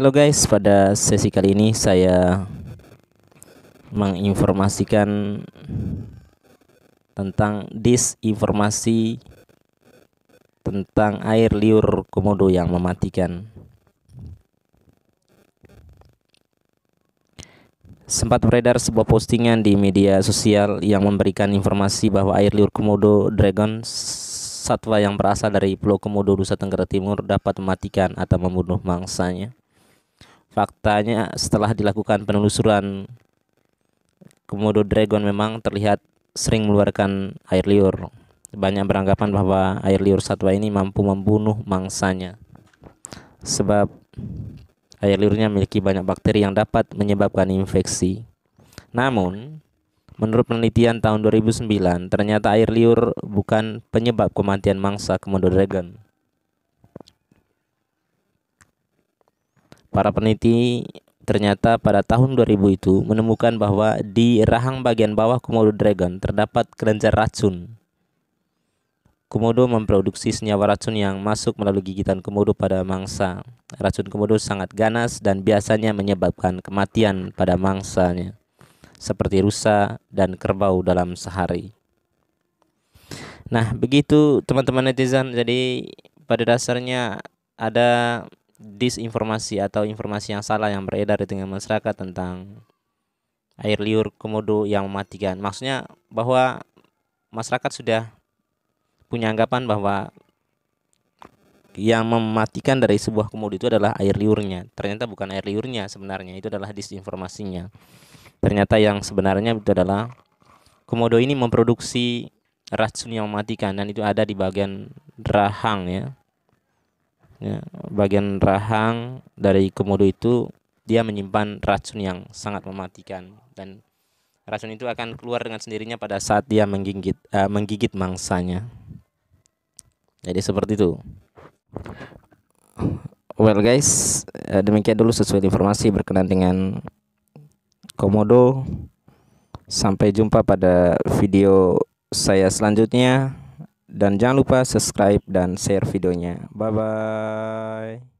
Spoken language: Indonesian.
Hello guys, pada sesi kali ini saya menginformasikan tentang disinformasi tentang air liur komodo yang mematikan. Sempat beredar sebuah postingan di media sosial yang memberikan informasi bahwa air liur komodo dragon satwa yang berasal dari Pulau Komodo Nusa Tenggara Timur dapat mematikan atau membunuh mangsanya faktanya setelah dilakukan penelusuran komodo dragon memang terlihat sering mengeluarkan air liur banyak beranggapan bahwa air liur satwa ini mampu membunuh mangsanya sebab air liurnya memiliki banyak bakteri yang dapat menyebabkan infeksi namun menurut penelitian tahun 2009 ternyata air liur bukan penyebab kematian mangsa komodo dragon Para peneliti ternyata pada tahun 2000 itu menemukan bahwa di rahang bagian bawah komodo dragon terdapat kelenjar racun. Komodo memproduksi senyawa racun yang masuk melalui gigitan komodo pada mangsa. Racun komodo sangat ganas dan biasanya menyebabkan kematian pada mangsanya, seperti rusa dan kerbau dalam sehari. Nah, begitu teman-teman netizen. Jadi pada dasarnya ada disinformasi atau informasi yang salah yang beredar di tengah masyarakat tentang air liur komodo yang mematikan. Maksudnya bahwa masyarakat sudah punya anggapan bahwa yang mematikan dari sebuah komodo itu adalah air liurnya. Ternyata bukan air liurnya sebenarnya, itu adalah disinformasinya. Ternyata yang sebenarnya itu adalah komodo ini memproduksi racun yang mematikan dan itu ada di bagian rahang ya ya, bagian rahang dari komodo itu dia menyimpan racun yang sangat mematikan dan racun itu akan keluar dengan sendirinya pada saat dia menggigit uh, menggigit mangsanya. Jadi seperti itu. Well guys, eh, demikian dulu sesuai informasi berkenaan dengan komodo. Sampai jumpa pada video saya selanjutnya dan jangan lupa subscribe dan share videonya. Bye bye.